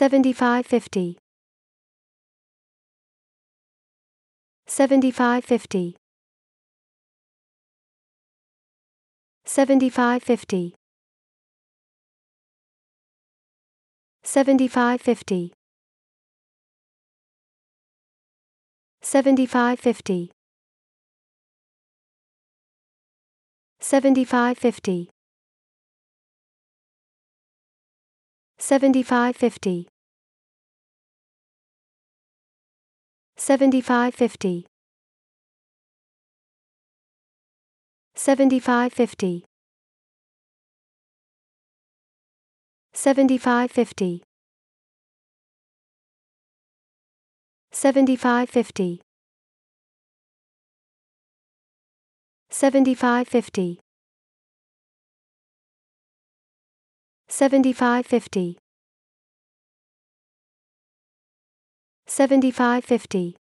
7550 7550 7550 7550 7550 7550 7550 7550 7550 7550 7550 7550 7550 7550